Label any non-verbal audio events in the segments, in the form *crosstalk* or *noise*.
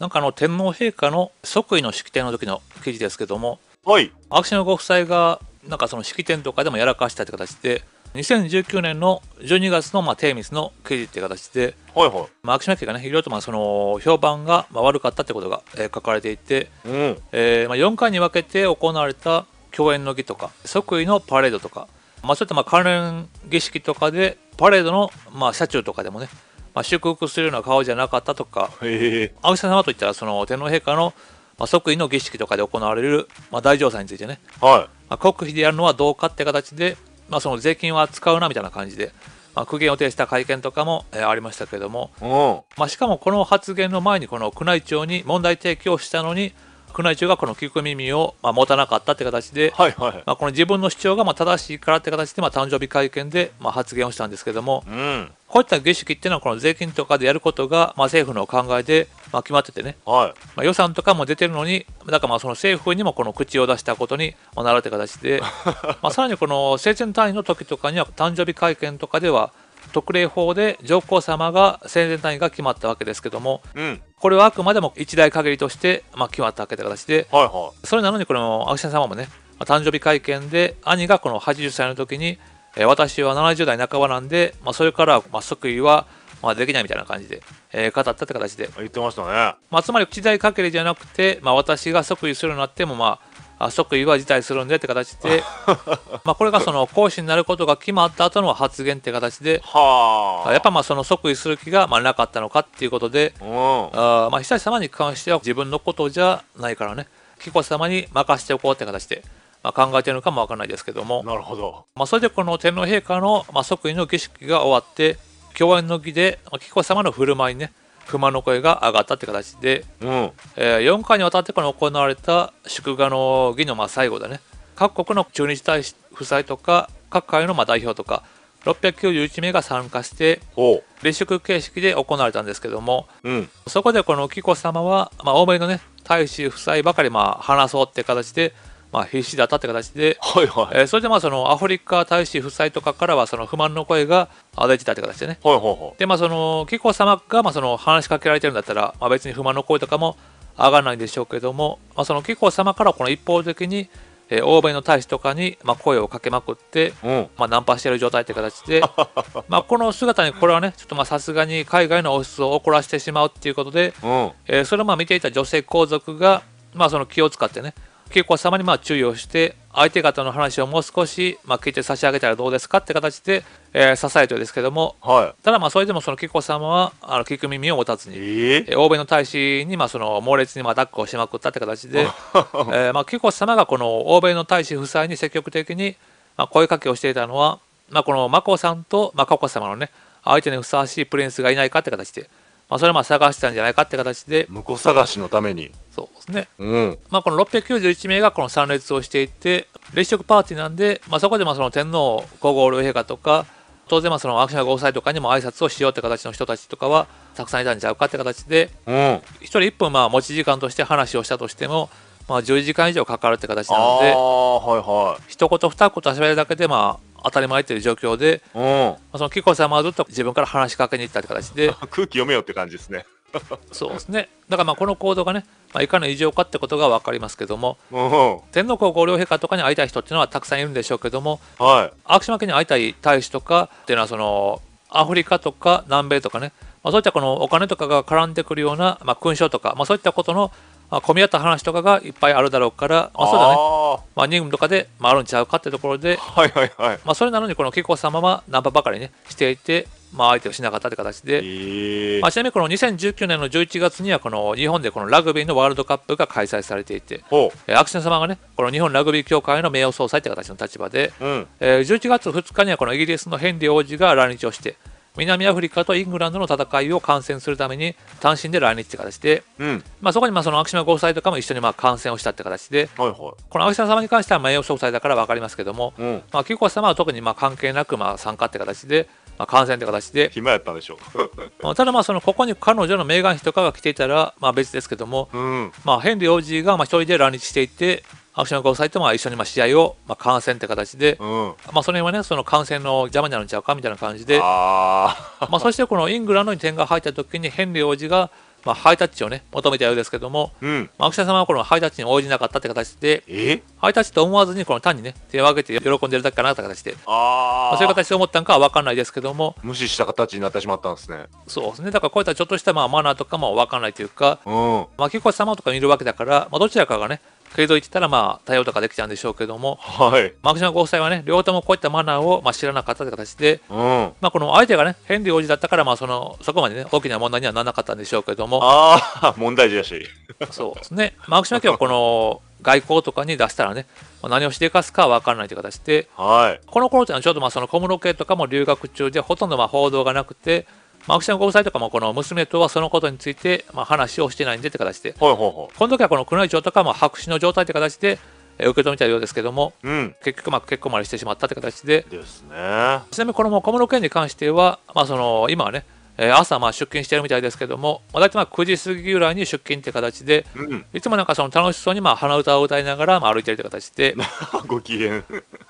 なんかあの天皇陛下の即位の式典の時の記事ですけども、はい、秋篠ご夫妻がなんかその式典とかでもやらかしたって形で2019年の12月のまあテーミスの記事って形で、はいはい秋島家がねいろいろとまあその評判がまあ悪かったってことが、え書かれていて、うんえーまあ、4回に分けて行われた共演の儀とか即位のパレードとか、まあ、そういったまあ関連儀式とかでパレードのまあ車中とかでもねまあ、祝福するような顔じゃなかったとか、えー、青木様といったらその天皇陛下の、まあ、即位の儀式とかで行われる、まあ、大乗祭についてね、はいまあ、国費でやるのはどうかって形で、まあ、その税金は使うなみたいな感じで、まあ、苦言を呈した会見とかも、えー、ありましたけれども、まあ、しかもこの発言の前にこの宮内庁に問題提起をしたのに宮内庁がこの聞く耳を、まあ、持たなかったって形で、はいはい、まあ、この自分の主張がまあ正しいからって形で、まあ、誕生日会見でまあ発言をしたんですけども、うん、こういった儀式っていうのはこの税金とかでやることが、まあ、政府の考えでまあ決まっててね、はい、まあ、予算とかも出てるのにだからまあその政府にもこの口を出したことになるって形で *laughs* まあさらにこの政権単位の時とかには誕生日会見とかでは特例法で上皇様が戦前単位が決まったわけですけども、うん、これはあくまでも一代限りとして、まあ、決まったわけで形で、はいはい、それなのにこれも秋さ様もね誕生日会見で兄がこの80歳の時に、え私は70代半ばなんで、まあ、それから、まあ、即位はまあ、できないみたいな感じで、えー、語ったって形で言ってましたね、まあ、つまり一代限りじゃなくて、まあ、私が即位するようになってもまあ即位は辞退するんでって形で *laughs* まあこれがその講師になることが決まった後の発言って形でやっぱまあその即位する気がまあなかったのかっていうことで、うん、あまあ久様に関しては自分のことじゃないからね紀子様に任しておこうって形で。まあ、考えてるのかもわからないですけどもなるほど、まあ、それでこの天皇陛下の、まあ、即位の儀式が終わって共演の儀で紀子様の振る舞いね熊の声が上がったって形で、うんえー、4回にわたって行われた祝賀の儀のまあ最後だね各国の駐日大使夫妻とか各界のまあ代表とか691名が参加して立食形式で行われたんですけども、うん、そこでこの紀子さまは、まあ、欧米のね大使夫妻ばかりまあ話そうって形でまあ、必死だったって形で、はいはいえー、それでまあそのアフリカ大使夫妻とかからはその不満の声が出てたって形でね、はいはいはい、でまあその紀子様がまあその話しかけられてるんだったら、まあ、別に不満の声とかも上がらないんでしょうけども、まあ、その紀子様からこの一方的にえ欧米の大使とかに、まあ声をかけまくって、うん、まあ、ナンパしてる状態って形で *laughs* まあこの姿にこれはねちょっとさすがに海外の王室を怒らせてしまうっていうことで、うん、えー、それをま見ていた女性皇族が、まあ、その気を使ってね結子様にまあ注意をして、相手方の話をもう少し、まあ、聞いて差し上げたらどうですかって形で、えー、支えてですけども、はい、ただまあそれでもその紀子様はあの聞く耳を持たずに、えー、欧米の大使にまあその猛烈にまあ抱っこをしまくったって形で、*laughs* えまあ紀子様がこの欧米の大使夫妻に積極的にまあ声かけをしていたのは、まあ、この眞子さんと、まあ、佳子様のね相手にふさわしいプリンスがいないかって形で、まあ、それをまあ探したんじゃないかって形で婿探しのためにそうですね。うん。まあ、この691名がこの参列をしていて、列色パーティーなんで、まあ、そこでまあその天皇皇后両陛下とか、当然まあその秋篠ご夫妻とかにも挨拶をしようって形の人たちとかはたくさんいたんちゃうかって形で、うん、1人1分まあ持ち時間として話をしたとしても、まあ、10時間以上かかるって形なので、はいはい、一言二言喋るだけでまあ当たり前という状況で、うん、まあ、その紀子さまはずっと自分から話しかけに行ったって形で *laughs* 空気読めよって感じですねそうですねだからまあこの行動がねまあ、いかの異常かってことが分かりますけども天皇皇后両陛下とかに会いたい人っていうのはたくさんいるんでしょうけども、はい、昭島家に会いたい大使とかっていうのはそのアフリカとか南米とかね、まあ、そういったこのお金とかが絡んでくるような、まあ、勲章とか、まあ、そういったことの混み合った話とかがいっぱいあるだろうから、まあ、そうだねまあ、任務とかで、まあ、あるんちゃうかってところで、はいはいはいまあ、それなのにこの紀子様はナンパばかりねしていてまあ、相手をしなかったという形で、えー、まあ、ちなみにこの2019年の11月にはこの日本でこのラグビーのワールドカップが開催されていて、えー、アクション様が、ね、この日本ラグビー協会の名誉総裁という形の立場で、うん、えー、11月2日にはこのイギリスのヘンリー王子が来日をして、南アフリカとイングランドの戦いを観戦するために単身で来日という形で、うん、まあ、そこにまあその昭島ご夫妻とかも一緒にまあ観戦をしたという形で、はいはい、この昭島様に関しては名誉総裁だから分かりますけども、うん、まあ、紀子様は特にまあ関係なくまあ参加という形で、まあ、感染って形で暇やったんでしょう *laughs* ただまあそのここに彼女のメーガン妃とかが来ていたらまあ別ですけども、うん、まあ、ヘンリー王子がまあ一人で来日していてアクションが抑えてまあ一緒にまあ試合をまあ観戦って形で、うん、まあその辺はねその観戦の邪魔になるんちゃうかみたいな感じでまあそしてこのイングランドに点が入った時にヘンリー王子がまあ、ハイタッチをね、求めたようですけども、うん、まあ、青様はこのハイタッチに応じなかったって形で、ハイタッチと思わずに、この単にね、手を挙げて喜んでるだけかなって形で、あまあ、そういう形で思ったんかは分かんないですけども、無視した形になってしまったんですね。そうですね、だからこういったちょっとしたまあマナーとかも分かんないというか、うん、まあ、結構様とかいるわけだから、まあ、どちらかがね、けどいてたら、まあ、対応とかできちゃうんでしょうけども、はい。マクシマご夫妻はね、両方ともこういったマナーを、まあ、知らなかったという形で、うん。まあ、この相手がね、ヘンリー王子だったから、まあ、その、そこまでね、大きな問題にはならなかったんでしょうけども。ああ、問題児だしそうですね。マクシマ家はこの、外交とかに出したらね、何をしていかすかは分からないという形で、はい、この頃ってのはちょうどまあその小室家とかも留学中でほとんどまあ報道がなくて、まあ、青さんご夫妻とかもこの娘とはそのことについて、まあ、話をしてないんでって形で、はいはいはい、この時はこの宮内庁とかも白紙の状態って形で受け止めたようですけども、うん、結局まあ結婚までしてしまったって形でです、ね、ちなみにこの小室圭に関しては、まあ、その今はねえ朝まあ出勤してるみたいですけども、まあ、大体まあ9時過ぎぐらいに出勤って形で、うん、いつもなんかその楽しそうにまあ鼻歌を歌いながらまあ歩いてるって形でご機嫌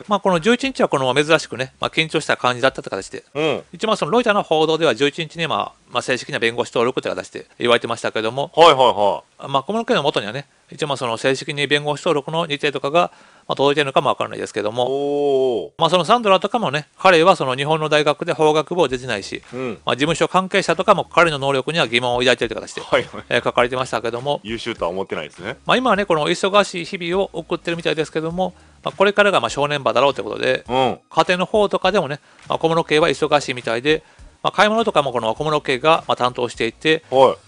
まあこの11日はこの珍しくね、まあ、緊張した感じだったって形で、うん、一番そのロイターの報道では11日にまあまあ正式な弁護士登録って形で言われてましたけども、はいはいはいまあ、小室家の元にはね一応まあその正式に弁護士登録の日程とかがまあ、届いてるのかもわからないですけども、まあ、そのサンドラとかもね、彼はその日本の大学で法学部を出てないし、うん、まあ、事務所関係者とかも彼の能力には疑問を抱いているという形で、はいはい、えー、書かれてましたけども、優秀とは思ってないですね。まあ、今はね、この忙しい日々を送ってるみたいですけども、まあ、これからがまあ正念場だろうということで、うん、家庭の方とかでもね、まあ、小室圭は忙しいみたいで、まあ、買い物とかもこの小室家がまあ担当していて、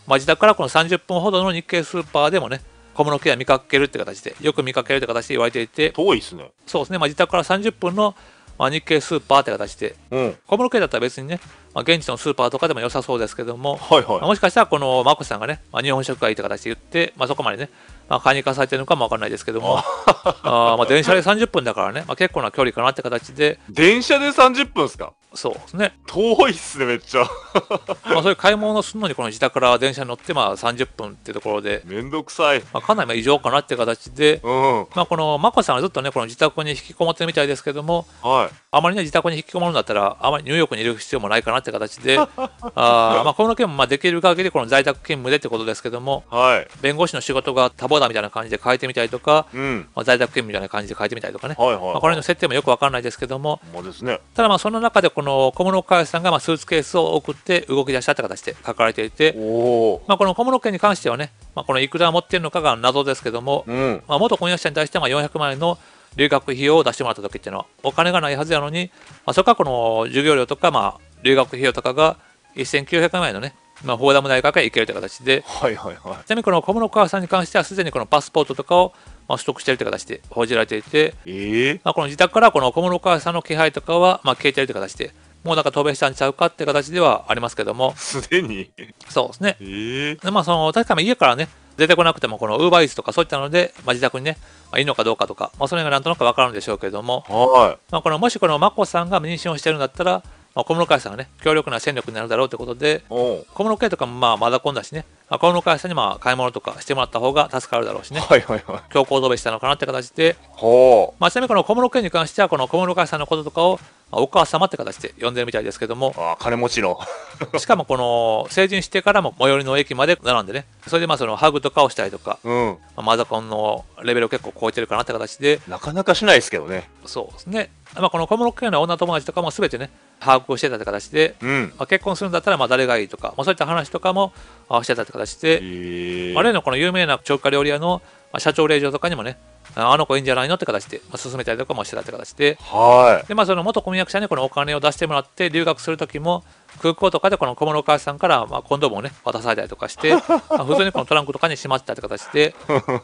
まあ、自宅からこの30分ほどの日系スーパーでもね、小室圭は見かけるって形で、よく見かけるって形で言われていて、遠いですね。そうですね、まあ、自宅から30分の、まあ、日系スーパーって形で、うん、小室圭だったら別にね、まあ、現地のスーパーとかでも良さそうですけども、はいはい、まあ、もしかしたらこの眞子さんがね、まあ、日本食がいいって形で言って、まあ、そこまでね、まあ、買いに行かされてるのかも分かんないですけども、あまあ電車で30分だからね、まあ、結構な距離かなって形で。電車で30分ですかそうですね。遠いっすね、めっちゃ。*laughs* まあ、そういう買い物するのに、この自宅から電車に乗って、まあ、30分っていうところで。めんどくさい。まあ、かなり異常かなっていう形で、うん、まあ、この、眞子さんはずっとね、この自宅に引きこもってるみたいですけども、はい、あまりね、自宅に引きこもるんだったら、あまりニューヨークにいる必要もないかなって形で、*laughs* あまあ、この件も、まあ、できる限り、この在宅勤務でってことですけども、はい、弁護士の仕事が多忙だみたいな感じで変えてみたりとか、うん、まあ、在宅勤務みたいな感じで変えてみたりとかね、はいはい、はい、まあ、これの設定もよくわかんないですけども、まあですね、ただ、まあ、その中で、このこの小室代さんがまあスーツケースを送って動き出したって形で書かれていて、まあ、この小室家に関してはね、まあ、このいくら持ってるのかが謎ですけども、うん、まあ、元婚約者に対しては400万円の留学費用を出してもらった時っていうのはお金がないはずやのに、まあ、そこかこの授業料とかまあ留学費用とかが1900万円のねまあ、フォーダム大学へ行けるという形で、はいはいはい、ちなみにこの小室川さんに関してはすでにこのパスポートとかをまあ、取得しているという形で報じられていて、えー、まあ、この自宅からこの小室川さんの気配とかは、まあ、消えているという形で、もうなんか渡米したんちゃうかって形ではありますけども。すでにそうですね。えー、でまあ、その、確かに家からね、出てこなくても、このウーバーイーツとかそういったので、まあ、自宅にね、まあ、いいのかどうかとか、まあ、それがなんとなくわかるんでしょうけども、はい。まあ、この、もしこの眞子さんが妊娠をしてるんだったら、まあ、小室海さんがね、強力な戦力になるだろうということで、小室圭とかもまあまだ混んだしね、まあ、この会社にまあ買い物とかしてもらった方が助かるだろうしね、はいはいはい、強行止めしたのかなって形で、まあ、ちなみにこの小室県に関してはこの小室会社のこととかをまあ、お母様って形で呼んでるみたいですけども。あ金持ちの。*laughs* しかもこの、成人してからも最寄りの駅まで並んでね、それでまあそのハグとかをしたりとか、うん、まあ、マザコンのレベルを結構超えてるかなって形で。なかなかしないですけどね。そうですね。まあ、この小室家の女友達とかも全てね、把握をしてたって形で、うん、まあ、結婚するんだったらまあ誰がいいとか、まあ、そういった話とかもしてたって形で、まあ、いのこの有名な中華料理屋のまあ、社長令嬢とかにもね、あの子いいんじゃないのって形で、まあ、進めたりとかもしてたって形で、はい。で、まあ、その元婚約者にこのお金を出してもらって、留学するときも、空港とかでこの小室川さんから、まあ、コンドームをね、渡されたりとかして、*laughs* まあ普通にこのトランクとかにしまってたって形で、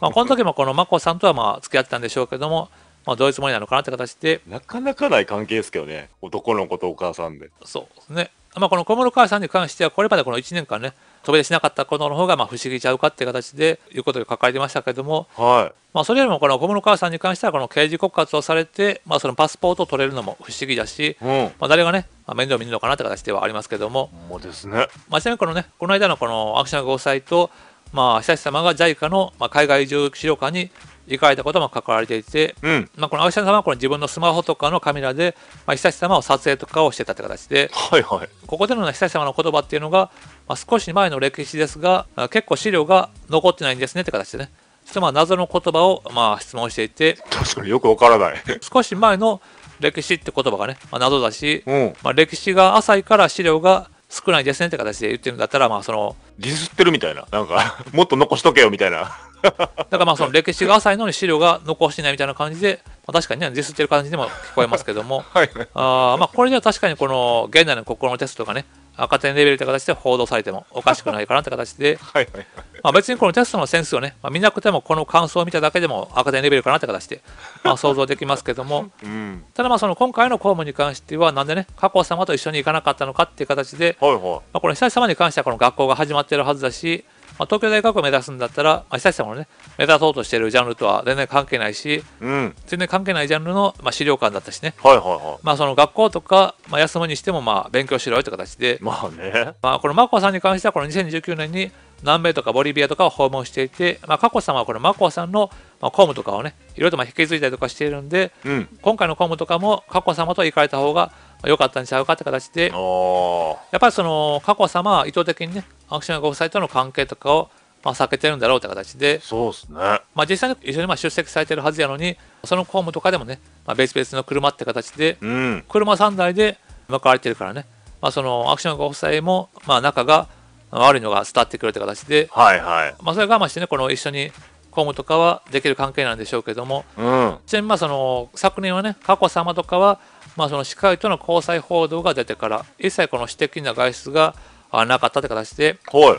まあ、この時もこの眞子さんとはまあ、付き合ってたんでしょうけども、まあ、どういうつもりなのかなって形で。なかなかない関係ですけどね、男の子とお母さんで。そうですね。まあ、この小室川さんに関しては、これまでこの1年間ね、飛び出しなかった頃の方がまあ不思議ちゃうかっていう形でいうことで書かれてましたけども、はいまあ、それよりもこの小室川さんに関してはこの刑事告発をされて、まあ、そのパスポートを取れるのも不思議だし、うんまあ、誰がね、まあ、面倒見るのかなって形ではありますけども、うですねまあ、ちなみにこのねこの間のこのアクションご夫妻と、まあ、久さ様が JICA のまあ海外移住資料館に行かれたことも書かれていて、うん、まあ、この青木さんはこの自分のスマホとかのカメラで、まあ、久様を撮影とかをしてたって形で、はいはい、ここでの、ね、久様の言葉っていうのが、まあ、少し前の歴史ですが、結構資料が残ってないんですねって形でね。そしてまあ謎の言葉をまあ質問していて、確かによくわからない少し前の歴史って言葉がね、まあ、謎だし、うん、まあ、歴史が浅いから資料が少ないですねって形で言ってるんだったら、まあその。ディスってるみたいな、なんか *laughs* もっと残しとけよみたいなだからまあその歴史が浅いのに資料が残してないみたいな感じで、まあ、確かにね、ディスってる感じでも聞こえますけども、*laughs* はい、あまあこれでは確かにこの現代の心のテストとかね、赤点レベルって形で報道されてもおかしくないかなって形で、*laughs* ま別にこのテストのセンスをね、まあ、見なくてもこの感想を見ただけでも赤点レベルかなって形で、まあ、想像できますけども、*laughs* うん、ただまあその今回の公務に関してはなんでね佳子様と一緒に行かなかったのかっていう形で、はいはいまあ、この久々に関してはこの学校が始まってるはずだしまあ、東京大学を目指すんだったら、まあ、久志さんもね目指そうとしてるジャンルとは全然関係ないし、うん、全然関係ないジャンルの、まあ、資料館だったしね、はいはいはいまあ、その学校とか、まあ、休むにしてもまあ勉強しろよって形で、まあねまあ、この眞子さんに関してはこの2019年に南米とかボリビアとかを訪問していて、まあ、佳子さんはこの眞子さんの、まあ、公務とかをねいろいろとまあ引き継いだりとかしているんで、うん、今回の公務とかも佳子さまと行かれた方が良かったんちゃうかって形で、やっぱりその、佳子さまは意図的にね、秋篠宮ご夫妻との関係とかを、まあ、避けてるんだろうって形で、そうですね。まあ、実際に一緒にまあ出席されてるはずやのに、その公務とかでもね、まあ、別々の車って形で、うん、車3台で向かわれてるからね、まあ、その、青木島ご夫妻も、まあ、仲が悪いのが伝わってくるって形で、はいはい。まあ、それ我慢してね、この一緒に公ムとかはできる関係なんでしょうけども、うん、ちなみにまあその昨年はね佳子さまとかは、まあ、その司会との交際報道が出てから一切この私的な外出がなかったって形で、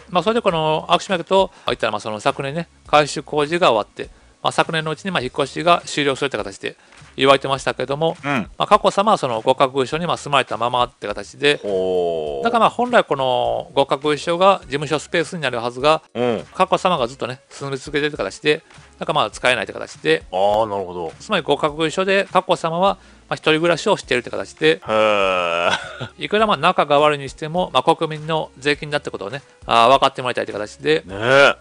まあ、それでこの握手脈といったらまあその昨年ね改修工事が終わって、まあ、昨年のうちにまあ引っ越しが終了するって形で、言われてましたけども、うん、まあ、佳子さまはその合格一緒にまあ住まれたままって形でだからまあ本来この合格一緒が事務所スペースになるはずが、うん、佳子さまがずっとね住み続けてる形でなんかまあ使えないって形であなるほどつまり合格一緒で佳子さまはまあ、一人暮らしをしているって形で、いくらまあ仲が悪いにしても、まあ、国民の税金だってことをね、あ分かってもらいたいって形で、ね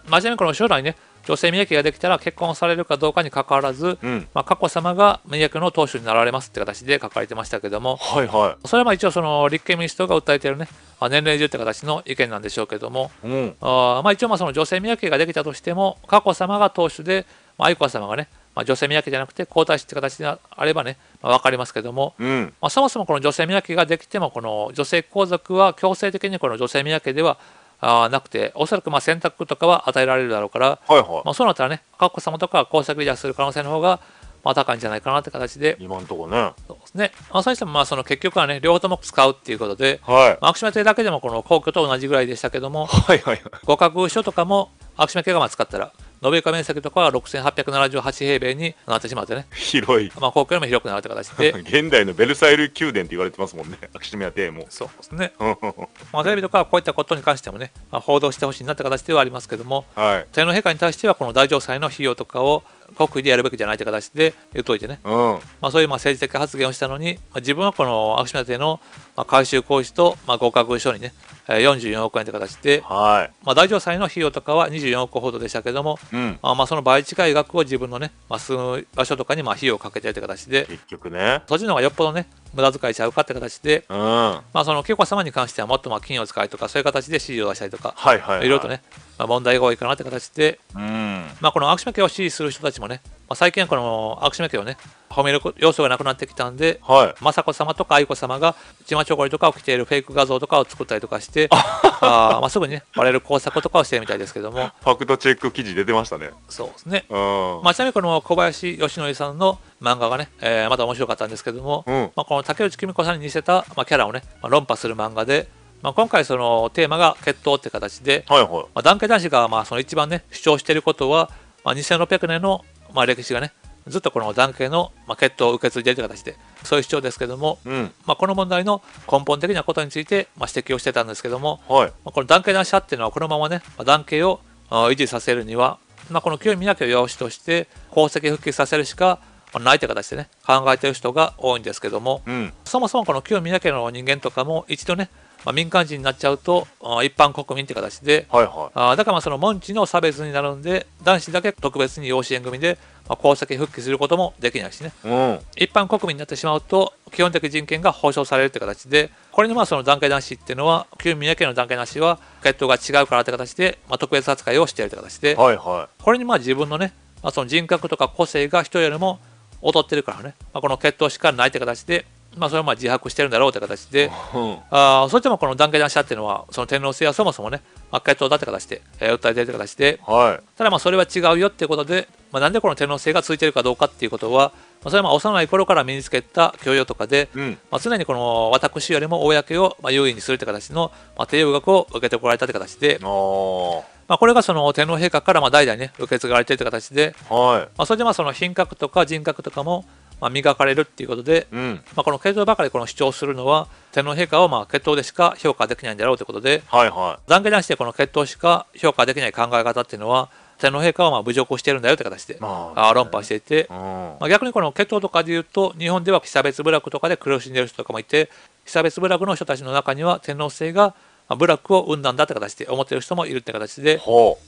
まあ、ちにこの将来ね、女性宮家ができたら結婚されるかどうかにかかわらず、うん、まあ、佳子さまが宮家の当主になられますって形で書かれてましたけども、はいはい、それはまあ一応その立憲民主党が訴えてるね、ま年齢中って形の意見なんでしょうけども、うん、あまあ、一応まあその女性宮家ができたとしても佳子さまが当主で、まあ、愛子さまがねまあ、女性宮家じゃなくて皇太子って形であればね、まあ、分かりますけども、うん、まあ、そもそもこの女性宮家ができてもこの女性皇族は強制的にこの女性宮家ではあなくて、おそらくまあ選択とかは与えられるだろうから、はいはい、まあ、そうなったらね、佳子さまとか工作離脱する可能性の方がまあ高いんじゃないかなって形で、今のところね。そうですね。まあ、そうしてもまあその結局はね、両方とも使うっていうことで、はいまあ、悪島邸だけでもこの皇居と同じぐらいでしたけども、はいはいは角書とかも昭島邸がまあ使ったら、延べ床面積とかは6878平米になってしまってね。広い。まあ、皇居よりも広くなるって形で。*laughs* 現代のベルサイル宮殿って言われてますもんね、秋篠宮邸も。そうですね。まあ、テレビとかこういったことに関してもね、まあ、報道してほしいなって形ではありますけども、はい、天皇陛下に対してはこの大城祭の費用とかを国威でやるべきじゃないという形で言っといてね、うん、まあ、そういうまあ政治的発言をしたのに、まあ、自分はこの悪クショのまあ改修工事とまあ合格書にね、44億円という形で、はいまあ、大城祭の費用とかは24億ほどでしたけども、うん、まあ、その倍近い額を自分のね、まあ、住む場所とかにまあ費用をかけてるという形で、結局ね、そっちの方がよっぽどね、無駄遣いちゃうかって形で、うん、まあ、その恵子様に関してはもっとまあ金を使いとか、そういう形で指示を出したりとか、はいはい、はい、ろいろとね、まあ、問題が多いかなって形で、うんまあ、このアクショ家を支持する人たちもね、まあ、最近このアクショ家をね、褒める要素がなくなってきたんで、はい、雅子様とか愛子様が、ちまちょこりとかを着ているフェイク画像とかを作ったりとかして、*laughs* あまあ、すぐにね、バレる工作とかをしてるみたいですけども。ファクトチェック記事出てましたね。そうですね。まあ、ちなみにこの小林よしのりさんの漫画がね、えー、また面白かったんですけども、うん、まあ、この竹内公子さんに似せた、まあ、キャラをね、まあ、論破する漫画で、まあ、今回そのテーマが決闘って形で、はいはい、まあ、団結男子がまあその一番ね主張していることは、まあ、2600年のまあ歴史がねずっとこの男系の、まあ、血統を受け継いでいる形でそういう主張ですけども、うん、まあ、この問題の根本的なことについて、まあ、指摘をしてたんですけども、はい、まあ、この男系男子派っていうのはこのままね、男系を維持させるには、まあ、この清見なきを養子として功績復帰させるしかないという形でね考えてる人が多いんですけども、うん、そもそもこの清見なきの人間とかも一度ねまあ、民間人になっちゃうと一般国民って形で、はいはい、あだからまあその門地の差別になるんで男子だけ特別に養子縁組で、まあ、功績復帰することもできないしね、うん、一般国民になってしまうと基本的人権が保障されるって形でこれのまあその段階男子っていうのは旧宮家の段階男子は血統が違うからって形で、まあ、特別扱いをしているって形で、はいはい、これにまあ自分のね、まあ、その人格とか個性が人よりも劣ってるからね、まあ、この血統しかないって形でまあ、それはまあ自白してるんだろうという形で、うん、あそれてもこの団結の社っていうのはその天皇制はそもそもね悪化党だって形で、え訴えてるって形で、はい、ただまあそれは違うよっていうことで、まあ、なんでこの天皇制がついてるかどうかっていうことは、まあ、それはまあ幼い頃から身につけた教養とかで、うん、まあ、常にこの私よりも公をまあ優位にするって形の、まあ、帝王学を受けてこられたって形で。まあ、これがその天皇陛下からまあ代々ね受け継がれているという形で、はいまあ、それでまあその品格とか人格とかもまあ、磨かれるっていうことで、うん、まあ、この系統ばかりこの主張するのは天皇陛下をまあ系統でしか評価できないんだろうということで、はいはい、懺悔なしてこの系統しか評価できない考え方っていうのは天皇陛下はまあ侮辱してるんだよって形で、まあ、論破していて、うん、まあ、逆にこの血統とかでいうと日本では被差別部落とかで苦しんでる人とかもいて被差別部落の人たちの中には天皇制がまあ、部落を生んだんだって形で思ってる人もいるって形で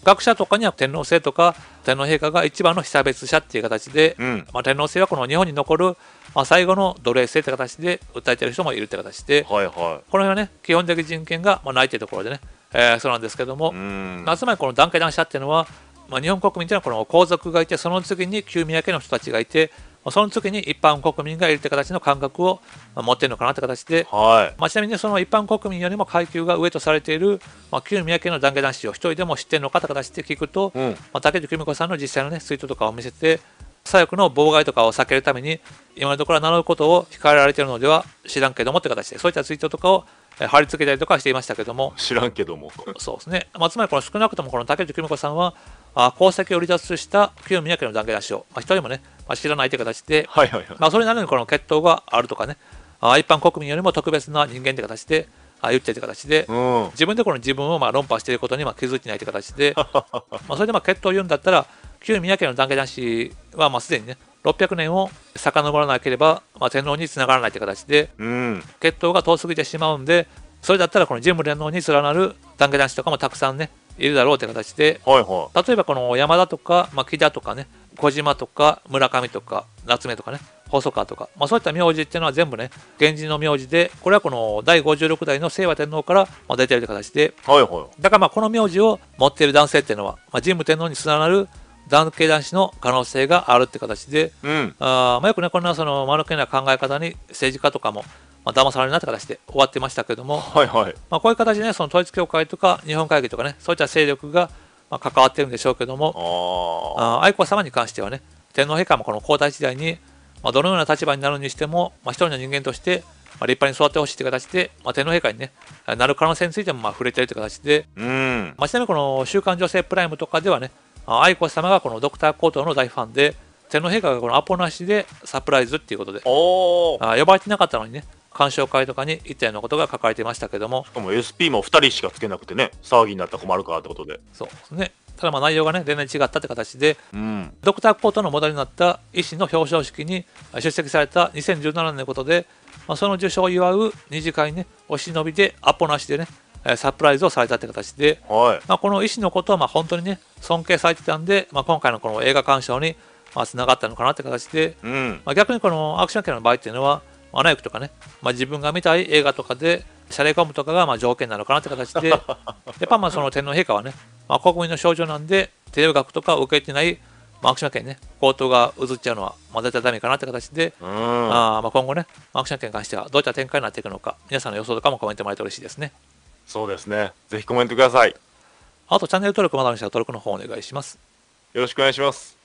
学者とかには天皇制とか天皇陛下が一番の被差別者っていう形で、うん、まあ、天皇制はこの日本に残る、まあ、最後の奴隷制って形で訴えてる人もいるって形で、はいはい、この辺はね基本的人権がまあないっていうところでね、えー、そうなんですけども、まあ、つまりこの団塊男者っていうのは、まあ、日本国民っていうのはこの皇族がいてその次に旧宮家の人たちがいてその時に一般国民がいるという形の感覚を持っているのかなという形で、はいまあ、ちなみにその一般国民よりも階級が上とされている、まあ、旧宮家の団結男子を一人でも知っているのかという形で聞くと、うんまあ、竹内久美子さんの実際の、ね、ツイートとかを見せて左翼の妨害とかを避けるために今のところ名乗ることを控えられているのでは知らんけどもという形でそういったツイートとかを貼り付けたりとかしていましたけども知らんけどもそうですね、まあ、つまりこの少なくともこの竹内久美子さんはあ功績を離脱した旧宮家の団結男子を、まあ、一人もね走らないという形で、はいはいはいまあ、それなりにこの血統があるとかねあ一般国民よりも特別な人間という形で言ってという形で、うん、自分でこの自分をまあ論破していることにまあ気づいてないという形で *laughs* まあそれでまあ血統を言うんだったら旧宮家の団家男子はまあすでにね600年を遡らなければ、まあ、天皇につながらないという形で、うん、血統が遠すぎてしまうんでそれだったらこの神武天皇に連なる団家男子とかもたくさんねいるだろうって形で、はいはい、例えばこの山田とか、まあ、木田とかね小島とか村上とか夏目とかね細川とか、まあ、そういった名字っていうのは全部ね源氏の名字でこれはこの第56代の清和天皇から出てるって形で、はいはい、だからまあこの名字を持っている男性っていうのは、まあ、神武天皇につながる男系男子の可能性があるって形で、うんあまあ、よくねこんなその間抜けな考え方に政治家とかもまあ、騙されるなって形で終わってましたけども、はいはい、まあ、こういう形で、ね、その統一教会とか日本会議とかねそういった勢力がまあ関わってるんでしょうけどもあ愛子さまに関してはね天皇陛下もこの皇太子時代に、まあ、どのような立場になるにしても、まあ、一人の人間として、まあ、立派に育ってほしいという形で、まあ、天皇陛下に、ね、なる可能性についてもまあ触れてるという形で、うんまあ、ちなみにこの「週刊女性プライム」とかではね愛子さまがこのドクター・コートの大ファンで天皇陛下がこのアポなしでサプライズっていうことで呼ばれてなかったのにね鑑賞会とかに言ったようなことが書かれてましたけどもしかも SP も2人しかつけなくてね騒ぎになったら困るかってことでそうですねただまあ内容がね全然違ったって形で、うん、ドクターコートのモデルになった医師の表彰式に出席された2017年のことで、まあ、その受賞を祝う二次会に、ね、お忍びでアポなしでねサプライズをされたって形で、はい、まあ、この医師のことはまあ本当にね尊敬されてたんで、まあ、今回のこの映画鑑賞につながったのかなって形で、うん、まあ、逆にこのアクション系の場合っていうのはアナ雪とかね、まあ、自分が見たい映画とかで、謝礼込むとかがまあ条件なのかなって形 *laughs* で、やっぱまあその天皇陛下はね、まあ、国民の象徴なんで、帝王学とか受けてない、まあ、アクション権ね、強盗がうずっちゃうのは、まあ、絶対ダメかなって形で、うあまあ今後ね、アクション権に関してはどういった展開になっていくのか、皆さんの予想とかもコメントもらえて嬉しいですね。そうですね。ぜひコメントください。あとチャンネル登録まだの人は登録の方お願いします。よろしくお願いします。